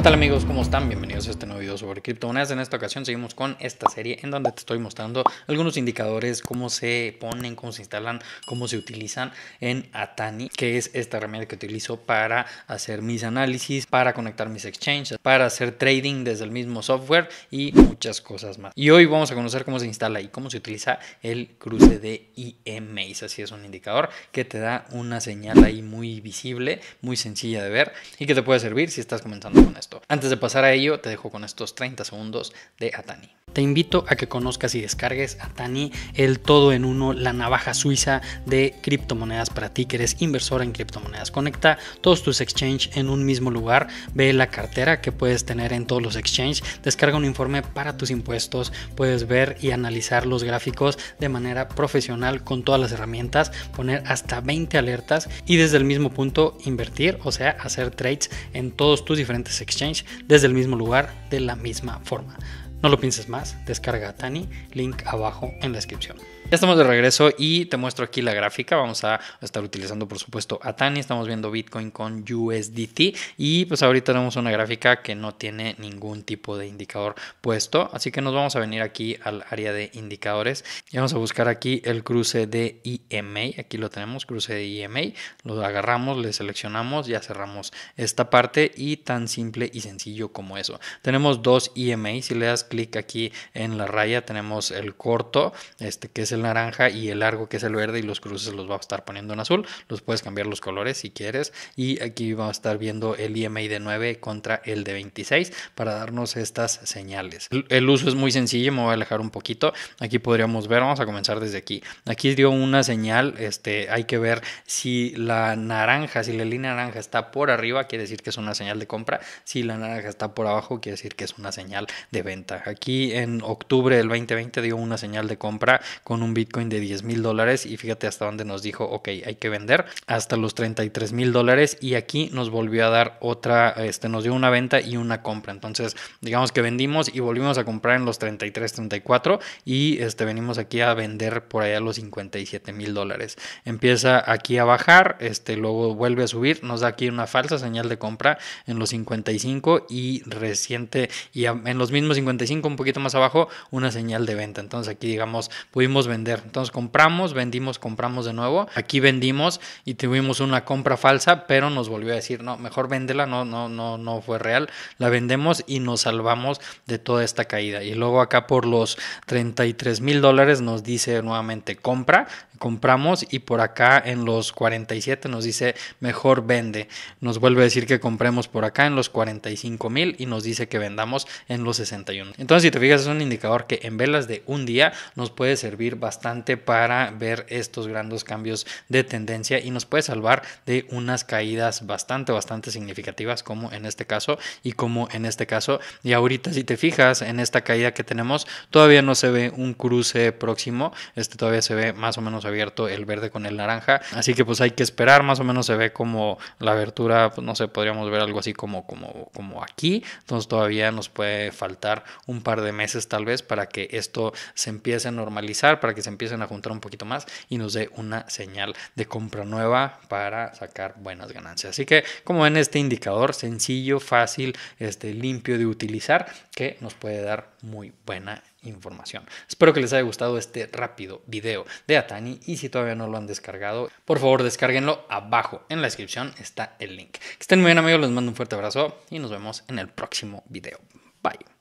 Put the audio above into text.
¿Qué tal amigos? ¿Cómo están? Bienvenidos a este nuevo video sobre criptomonedas. En esta ocasión seguimos con esta serie en donde te estoy mostrando algunos indicadores, cómo se ponen, cómo se instalan, cómo se utilizan en Atani, que es esta herramienta que utilizo para hacer mis análisis, para conectar mis exchanges, para hacer trading desde el mismo software y muchas cosas más. Y hoy vamos a conocer cómo se instala y cómo se utiliza el cruce de IMAs. E Así es un indicador que te da una señal ahí muy visible, muy sencilla de ver y que te puede servir si estás comenzando con esto. Antes de pasar a ello, te dejo con estos 30 segundos de Atani. Te invito a que conozcas y descargues Atani, el todo en uno, la navaja suiza de criptomonedas para ti que eres inversor en criptomonedas. Conecta todos tus exchanges en un mismo lugar, ve la cartera que puedes tener en todos los exchanges, descarga un informe para tus impuestos, puedes ver y analizar los gráficos de manera profesional con todas las herramientas, poner hasta 20 alertas y desde el mismo punto invertir, o sea, hacer trades en todos tus diferentes exchanges desde el mismo lugar de la misma forma. No lo pienses más, descarga a Tani, link abajo en la descripción. Ya estamos de regreso y te muestro aquí la gráfica. Vamos a estar utilizando, por supuesto, a Tani. Estamos viendo Bitcoin con USDT y pues ahorita tenemos una gráfica que no tiene ningún tipo de indicador puesto. Así que nos vamos a venir aquí al área de indicadores y vamos a buscar aquí el cruce de EMA. Aquí lo tenemos, cruce de EMA. Lo agarramos, le seleccionamos, ya cerramos esta parte y tan simple y sencillo como eso. Tenemos dos EMA. Si le das clic aquí en la raya tenemos el corto, este que es el naranja y el largo que es el verde y los cruces los va a estar poniendo en azul. Los puedes cambiar los colores si quieres y aquí vamos a estar viendo el IMI de 9 contra el de 26 para darnos estas señales. El, uso es muy sencillo, me voy a alejar un poquito. Aquí podríamos ver, vamos a comenzar desde aquí. Aquí dio una señal, este, hay que ver si la naranja, si la línea naranja está por arriba, quiere decir que es una señal de compra. Si la naranja está por abajo, quiere decir que es una señal de venta. Aquí en octubre del 2020 dio una señal de compra con un Bitcoin de 10 mil dólares y fíjate hasta dónde nos dijo, ok, hay que vender hasta los 33 mil dólares y aquí nos volvió a dar otra, este, nos dio una venta y una compra. Entonces, digamos que vendimos y volvimos a comprar en los 33, 34 y este, venimos aquí a vender por allá los 57 mil dólares. Empieza aquí a bajar, este, luego vuelve a subir, nos da aquí una falsa señal de compra en los 55 y reciente y en los mismos 55 un poquito más abajo, una señal de venta. Entonces aquí digamos, pudimos vender. Entonces compramos, vendimos, compramos de nuevo. Aquí vendimos y tuvimos una compra falsa, pero nos volvió a decir, no, mejor véndela, no, no, no, no fue real. La vendemos y nos salvamos de toda esta caída. Y luego acá por los 33 mil dólares nos dice nuevamente compra, compramos y por acá en los 47 nos dice mejor vende. Nos vuelve a decir que compremos por acá en los 45 mil y nos dice que vendamos en los 61. Entonces, si te fijas, es un indicador que en velas de un día nos puede servir bastante para ver estos grandes cambios de tendencia y nos puede salvar de unas caídas bastante, bastante significativas, como en este caso y como en este caso. Y ahorita, si te fijas en esta caída que tenemos, todavía no se ve un cruce próximo, este todavía se ve más o menos abierto el verde con el naranja, así que pues hay que esperar, más o menos se ve como la abertura, pues no sé, podríamos ver algo así como, como, como aquí, entonces todavía nos puede faltar un par de meses tal vez para que esto se empiece a normalizar, para que se empiecen a juntar un poquito más y nos dé una señal de compra nueva para sacar buenas ganancias. Así que como ven este indicador sencillo, fácil, este, limpio de utilizar que nos puede dar muy buena información. Espero que les haya gustado este rápido video de Atani y si todavía no lo han descargado, por favor descárguenlo abajo en la descripción está el link. Que estén muy bien amigos, les mando un fuerte abrazo y nos vemos en el próximo video. Bye.